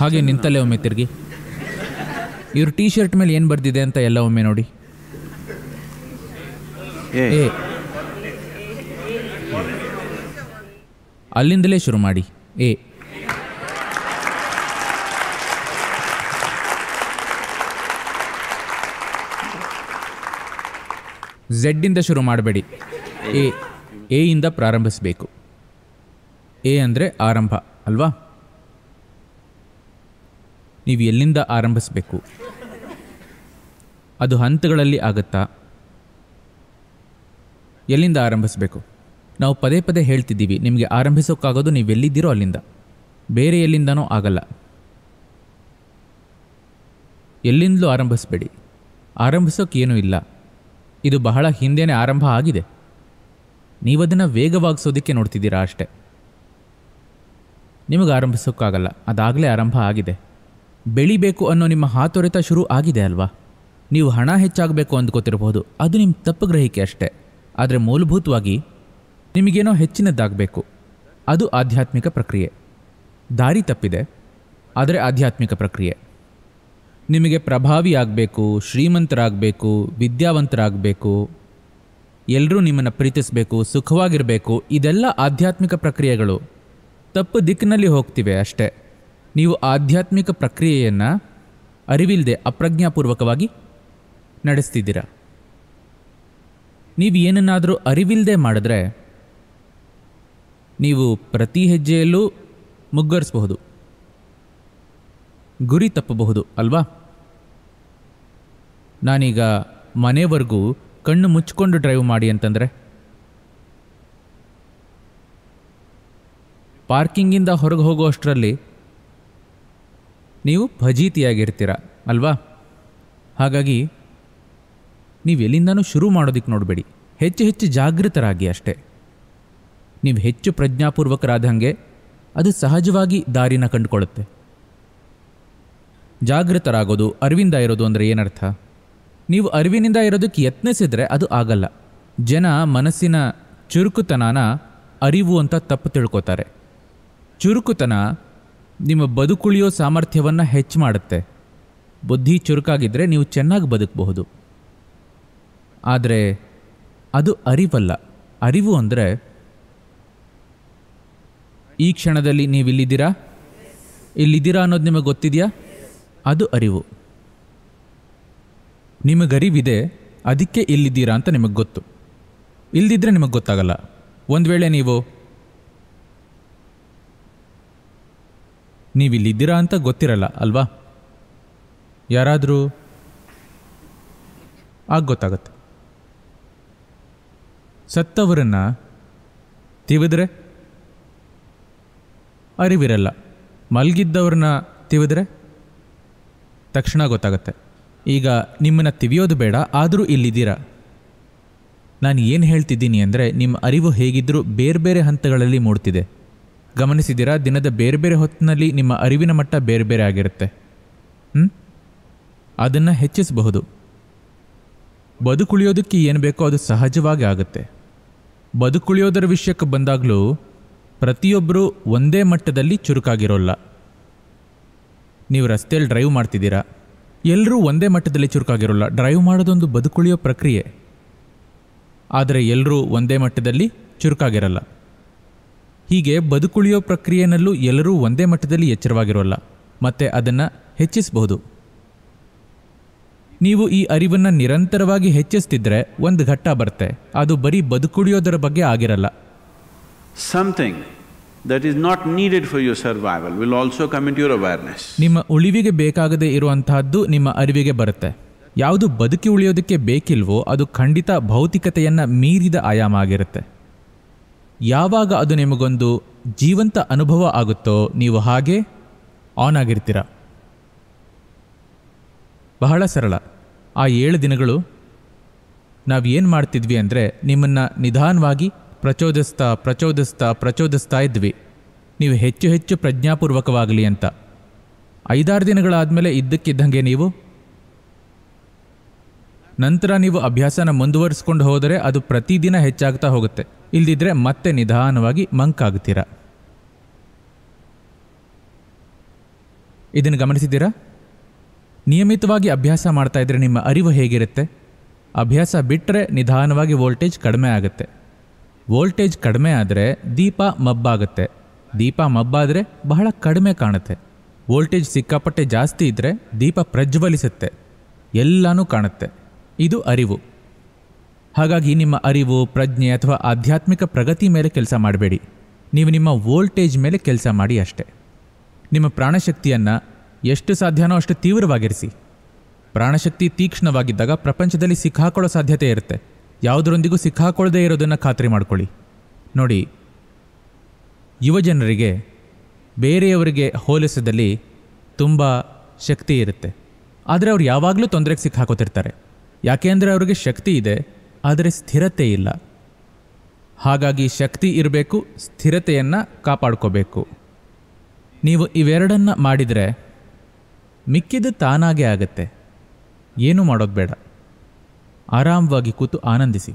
ಹಾಗೆ ನಿಂತಲ್ಲೇ ಒಮ್ಮೆ ತಿರುಗಿ ಇವ್ರ ಟೀ ಶರ್ಟ್ ಮೇಲೆ ಏನು ಬರ್ದಿದೆ ಅಂತ ಎಲ್ಲ ಒಮ್ಮೆ ನೋಡಿ ಏ ಅಲ್ಲಿಂದಲೇ ಶುರು ಮಾಡಿ ಎ ಝೆಡ್ಡಿಂದ ಶುರು ಮಾಡಬೇಡಿ ಎ ಎಯಿಂದ ಪ್ರಾರಂಭಿಸಬೇಕು ಎ ಅಂದರೆ ಆರಂಭ ಅಲ್ವಾ ನೀವು ಎಲ್ಲಿಂದ ಆರಂಭಿಸಬೇಕು ಅದು ಹಂತಗಳಲ್ಲಿ ಆಗುತ್ತಾ ಎಲ್ಲಿಂದ ಆರಂಭಿಸಬೇಕು ನಾವು ಪದೇ ಪದೇ ಹೇಳ್ತಿದ್ದೀವಿ ನಿಮಗೆ ಆರಂಭಿಸೋಕ್ಕಾಗೋದು ನೀವು ಎಲ್ಲಿದ್ದೀರೋ ಅಲ್ಲಿಂದ ಬೇರೆ ಎಲ್ಲಿಂದನೂ ಆಗಲ್ಲ ಎಲ್ಲಿಂದಲೂ ಆರಂಭಿಸಬೇಡಿ ಆರಂಭಿಸೋಕ್ಕೇನೂ ಇಲ್ಲ ಇದು ಬಹಳ ಹಿಂದೆನೇ ಆರಂಭ ಆಗಿದೆ ನೀವದನ್ನು ವೇಗವಾಗಿಸೋದಕ್ಕೆ ನೋಡ್ತಿದ್ದೀರಾ ಅಷ್ಟೇ ನಿಮಗೆ ಆರಂಭಿಸೋಕ್ಕಾಗಲ್ಲ ಅದಾಗಲೇ ಆರಂಭ ಆಗಿದೆ ಬೆಳಿಬೇಕು ಅನ್ನೋ ನಿಮ್ಮ ಹಾತೊರೆತ ಶುರು ಆಗಿದೆ ಅಲ್ವಾ ನೀವು ಹಣ ಹೆಚ್ಚಾಗಬೇಕು ಅಂದ್ಕೋತಿರ್ಬೋದು ಅದು ನಿಮ್ಮ ತಪ್ಪು ಗ್ರಹಿಕೆ ಅಷ್ಟೇ ಆದರೆ ಮೂಲಭೂತವಾಗಿ ನಿಮಗೇನೋ ಹೆಚ್ಚಿನದ್ದಾಗಬೇಕು ಅದು ಆಧ್ಯಾತ್ಮಿಕ ಪ್ರಕ್ರಿಯೆ ದಾರಿ ತಪ್ಪಿದೆ ಆದರೆ ಆಧ್ಯಾತ್ಮಿಕ ಪ್ರಕ್ರಿಯೆ ನಿಮಗೆ ಪ್ರಭಾವಿ ಆಗಬೇಕು ಶ್ರೀಮಂತರಾಗಬೇಕು ವಿದ್ಯಾವಂತರಾಗಬೇಕು ಎಲ್ಲರೂ ನಿಮ್ಮನ್ನು ಪ್ರೀತಿಸಬೇಕು ಸುಖವಾಗಿರಬೇಕು ಇದೆಲ್ಲ ಆಧ್ಯಾತ್ಮಿಕ ಪ್ರಕ್ರಿಯೆಗಳು ತಪ್ಪು ದಿಕ್ಕಿನಲ್ಲಿ ಹೋಗ್ತಿವೆ ಅಷ್ಟೇ ನೀವು ಆಧ್ಯಾತ್ಮಿಕ ಪ್ರಕ್ರಿಯೆಯನ್ನು ಅರಿವಿಲ್ಲದೆ ಅಪ್ರಜ್ಞಾಪೂರ್ವಕವಾಗಿ ನಡೆಸ್ತಿದ್ದೀರ ನೀವು ಏನನ್ನಾದರೂ ಅರಿವಿಲ್ಲದೆ ಮಾಡಿದ್ರೆ ನೀವು ಪ್ರತಿ ಹೆಜ್ಜೆಯಲ್ಲೂ ಮುಗ್ಗರಿಸಬಹುದು ಗುರಿ ತಪ್ಪಬಹುದು ಅಲ್ವಾ ನಾನೀಗ ಮನೆವರೆಗೂ ಕಣ್ಣು ಮುಚ್ಕೊಂಡು ಡ್ರೈವ್ ಮಾಡಿ ಅಂತಂದರೆ ಪಾರ್ಕಿಂಗಿಂದ ಹೊರಗೆ ಹೋಗೋ ಅಷ್ಟರಲ್ಲಿ ನೀವು ಭಜೀತಿಯಾಗಿರ್ತೀರ ಅಲ್ವಾ ಹಾಗಾಗಿ ನೀವು ಎಲ್ಲಿಂದನೂ ಶುರು ಮಾಡೋದಕ್ಕೆ ನೋಡಬೇಡಿ ಹೆಚ್ಚು ಹೆಚ್ಚು ಜಾಗೃತರಾಗಿ ಅಷ್ಟೇ ನೀವು ಹೆಚ್ಚು ಪ್ರಜ್ಞಾಪೂರ್ವಕರಾದ ಹಾಗೆ ಅದು ಸಹಜವಾಗಿ ದಾರಿನ ಕಂಡುಕೊಳ್ಳುತ್ತೆ ಜಾಗೃತರಾಗೋದು ಅರಿವಿಂದ ಇರೋದು ಅಂದರೆ ಏನರ್ಥ ನೀವು ಅರಿವಿನಿಂದ ಇರೋದಕ್ಕೆ ಯತ್ನಿಸಿದರೆ ಅದು ಆಗಲ್ಲ ಜನ ಮನಸ್ಸಿನ ಚುರುಕುತನಾನ ಅರಿವು ಅಂತ ತಪ್ಪು ತಿಳ್ಕೊತಾರೆ ಚುರುಕುತನ ನಿಮ್ಮ ಬದುಕುಳಿಯೋ ಸಾಮರ್ಥ್ಯವನ್ನು ಹೆಚ್ಚು ಮಾಡುತ್ತೆ ಬುದ್ಧಿ ಚುರುಕಾಗಿದ್ದರೆ ನೀವು ಚೆನ್ನಾಗಿ ಬದುಕಬಹುದು ಆದರೆ ಅದು ಅರಿವಲ್ಲ ಅರಿವು ಅಂದರೆ ಈ ಕ್ಷಣದಲ್ಲಿ ನೀವು ಇಲ್ಲಿದ್ದೀರಾ ಇಲ್ಲಿದ್ದೀರಾ ಅನ್ನೋದು ನಿಮಗೆ ಗೊತ್ತಿದೆಯಾ ಅದು ಅರಿವು ನಿಮಗರಿವಿದೆ ಅದಕ್ಕೆ ಇಲ್ಲಿದ್ದೀರಾ ಅಂತ ನಿಮಗೆ ಗೊತ್ತು ಇಲ್ಲದಿದ್ದರೆ ನಿಮಗೆ ಗೊತ್ತಾಗಲ್ಲ ಒಂದು ವೇಳೆ ನೀವು ನೀವಿಲ್ಲಿದ್ದೀರಾ ಅಂತ ಗೊತ್ತಿರಲ್ಲ ಅಲ್ವಾ ಯಾರಾದರೂ ಆಗ ಗೊತ್ತಾಗತ್ತೆ ಸತ್ತವರನ್ನು ತಿವಿದ್ರೆ ಅರಿವಿರಲ್ಲ ಮಲಗಿದ್ದವ್ರನ್ನ ತಿವಿದ್ರೆ ತಕ್ಷಣ ಗೊತ್ತಾಗತ್ತೆ ಈಗ ನಿಮ್ಮನ್ನು ತಿವಿಯೋದು ಬೇಡ ಆದರೂ ಇಲ್ಲಿದ್ದೀರಾ ನಾನು ಏನು ಹೇಳ್ತಿದ್ದೀನಿ ಅಂದರೆ ನಿಮ್ಮ ಅರಿವು ಹೇಗಿದ್ದರೂ ಬೇರೆ ಬೇರೆ ಹಂತಗಳಲ್ಲಿ ಮೂಡ್ತಿದೆ ಗಮನಿಸಿದಿರಾ ದಿನದ ಬೇರೆ ಬೇರೆ ಹೊತ್ತಿನಲ್ಲಿ ನಿಮ್ಮ ಅರಿವಿನ ಮಟ್ಟ ಬೇರೆ ಬೇರೆ ಆಗಿರುತ್ತೆ ಹ್ಞೂ ಅದನ್ನು ಹೆಚ್ಚಿಸಬಹುದು ಬದುಕುಳಿಯೋದಕ್ಕೆ ಏನು ಬೇಕೋ ಅದು ಸಹಜವಾಗಿ ಆಗುತ್ತೆ ಬದುಕುಳಿಯೋದರ ವಿಷಯಕ್ಕೆ ಬಂದಾಗಲೂ ಪ್ರತಿಯೊಬ್ಬರೂ ಒಂದೇ ಮಟ್ಟದಲ್ಲಿ ಚುರುಕಾಗಿರೋಲ್ಲ ನೀವು ರಸ್ತೆಯಲ್ಲಿ ಡ್ರೈವ್ ಮಾಡ್ತಿದ್ದೀರಾ ಎಲ್ಲರೂ ಒಂದೇ ಮಟ್ಟದಲ್ಲಿ ಚುರುಕಾಗಿರೋಲ್ಲ ಡ್ರೈವ್ ಮಾಡೋದೊಂದು ಬದುಕುಳಿಯೋ ಪ್ರಕ್ರಿಯೆ ಆದರೆ ಎಲ್ಲರೂ ಒಂದೇ ಮಟ್ಟದಲ್ಲಿ ಚುರುಕಾಗಿರಲ್ಲ ಹೀಗೆ ಬದುಕುಳಿಯೋ ಪ್ರಕ್ರಿಯೆನಲ್ಲೂ ಎಲ್ಲರೂ ಒಂದೇ ಮಟ್ಟದಲ್ಲಿ ಎಚ್ಚರವಾಗಿರೋಲ್ಲ ಮತ್ತೆ ಅದನ್ನು ಹೆಚ್ಚಿಸಬಹುದು ನೀವು ಈ ಅರಿವನ್ನು ನಿರಂತರವಾಗಿ ಹೆಚ್ಚಿಸ್ತಿದ್ರೆ ಒಂದು ಘಟ್ಟ ಬರುತ್ತೆ ಅದು ಬರೀ ಬದುಕುಳಿಯೋದರ ಬಗ್ಗೆ ಆಗಿರಲ್ಲ something that is not needed for your survival will also come in your awareness ನಿಮ್ಮ ಉಳಿವಿಗೆ ಬೇಕಾಗದೇ ಇರುವಂತಹದ್ದು ನಿಮ್ಮ ಅರಿವಿಗೆ ಬರುತ್ತೆ ಯಾವುದು ಬದುಕಿ ಉಳಿಯೋದಕ್ಕೆ ಬೇಕಿಲ್ವೋ ಅದು ಖಂಡಿತ ಭೌತಿಕತೆಯನ್ನು ಮೀರಿದ ಆಯಾಮ ಆಗಿರುತ್ತೆ ಯಾವಾಗ ಅದು ನಿಮಗೊಂದು ಜೀವಂತ ಅನುಭವ ಆಗುತ್ತೋ ನೀವು ಹಾಗೆ ಆನ್ ಆಗಿರ್ತೀರ ಬಹಳ ಸರಳ ಆ ಏಳು ದಿನಗಳು ನಾವು ಏನು ಮಾಡ್ತಿದ್ವಿ ಅಂದರೆ ನಿಮ್ಮನ್ನು ನಿಧಾನವಾಗಿ ಪ್ರಚೋದಿಸ್ತಾ ಪ್ರಚೋದಿಸ್ತಾ ಪ್ರಚೋದಿಸ್ತಾ ಇದ್ವಿ ನೀವು ಹೆಚ್ಚು ಹೆಚ್ಚು ಪ್ರಜ್ಞಾಪೂರ್ವಕವಾಗಲಿ ಅಂತ ಐದಾರು ದಿನಗಳಾದಮೇಲೆ ಇದ್ದಕ್ಕಿದ್ದಂಗೆ ನೀವು ನಂತರ ನೀವು ಅಭ್ಯಾಸನ ಮುಂದುವರಿಸ್ಕೊಂಡು ಹೋದರೆ ಅದು ಪ್ರತಿದಿನ ಹೆಚ್ಚಾಗ್ತಾ ಹೋಗುತ್ತೆ ಇಲ್ದಿದ್ರೆ ಮತ್ತೆ ನಿಧಾನವಾಗಿ ಮಂಕಾಗ್ತೀರ ಇದನ್ನು ಗಮನಿಸಿದ್ದೀರಾ ನಿಯಮಿತವಾಗಿ ಅಭ್ಯಾಸ ಮಾಡ್ತಾ ಇದ್ರೆ ನಿಮ್ಮ ಅರಿವು ಹೇಗಿರುತ್ತೆ ಅಭ್ಯಾಸ ಬಿಟ್ಟರೆ ನಿಧಾನವಾಗಿ ವೋಲ್ಟೇಜ್ ಕಡಿಮೆ ಆಗುತ್ತೆ ವೋಲ್ಟೇಜ್ ಕಡಿಮೆ ಆದರೆ ದೀಪ ಮಬ್ಬಾಗುತ್ತೆ ದೀಪ ಮಬ್ಬಾದರೆ ಬಹಳ ಕಡಿಮೆ ಕಾಣುತ್ತೆ ವೋಲ್ಟೇಜ್ ಸಿಕ್ಕಾಪಟ್ಟೆ ಜಾಸ್ತಿ ಇದ್ದರೆ ದೀಪ ಪ್ರಜ್ವಲಿಸುತ್ತೆ ಎಲ್ಲನೂ ಕಾಣುತ್ತೆ ಇದು ಅರಿವು ಹಾಗಾಗಿ ನಿಮ್ಮ ಅರಿವು ಪ್ರಜ್ಞೆ ಅಥವಾ ಆಧ್ಯಾತ್ಮಿಕ ಪ್ರಗತಿ ಮೇಲೆ ಕೆಲಸ ಮಾಡಬೇಡಿ ನೀವು ನಿಮ್ಮ ವೋಲ್ಟೇಜ್ ಮೇಲೆ ಕೆಲಸ ಮಾಡಿ ಅಷ್ಟೇ ನಿಮ್ಮ ಪ್ರಾಣಶಕ್ತಿಯನ್ನು ಎಷ್ಟು ಸಾಧ್ಯನೋ ಅಷ್ಟು ತೀವ್ರವಾಗಿರಿಸಿ ಪ್ರಾಣಶಕ್ತಿ ತೀಕ್ಷ್ಣವಾಗಿದ್ದಾಗ ಪ್ರಪಂಚದಲ್ಲಿ ಸಿಕ್ಕಾಕೊಳ್ಳೋ ಸಾಧ್ಯತೆ ಇರುತ್ತೆ ಯಾವುದರೊಂದಿಗೂ ಸಿಕ್ಕಾಕೊಳ್ಳದೇ ಇರೋದನ್ನು ಖಾತ್ರಿ ಮಾಡ್ಕೊಳ್ಳಿ ನೋಡಿ ಯುವಜನರಿಗೆ ಬೇರೆಯವರಿಗೆ ಹೋಲಿಸದಲ್ಲಿ ತುಂಬ ಶಕ್ತಿ ಇರುತ್ತೆ ಆದರೆ ಅವ್ರು ಯಾವಾಗಲೂ ತೊಂದರೆಗೆ ಸಿಕ್ಕಾಕೋತಿರ್ತಾರೆ ಯಾಕೆ ಅಂದರೆ ಅವರಿಗೆ ಶಕ್ತಿ ಇದೆ ಆದರೆ ಸ್ಥಿರತೆ ಇಲ್ಲ ಹಾಗಾಗಿ ಶಕ್ತಿ ಇರಬೇಕು ಸ್ಥಿರತೆಯನ್ನು ಕಾಪಾಡ್ಕೋಬೇಕು ನೀವು ಇವೆರಡನ್ನು ಮಾಡಿದರೆ ಮಿಕ್ಕಿದ್ದು ತಾನಾಗೇ ಆಗತ್ತೆ ಏನು ಮಾಡೋದು ಬೇಡ ಆರಾಮವಾಗಿ ಕೂತು ಆನಂದಿಸಿ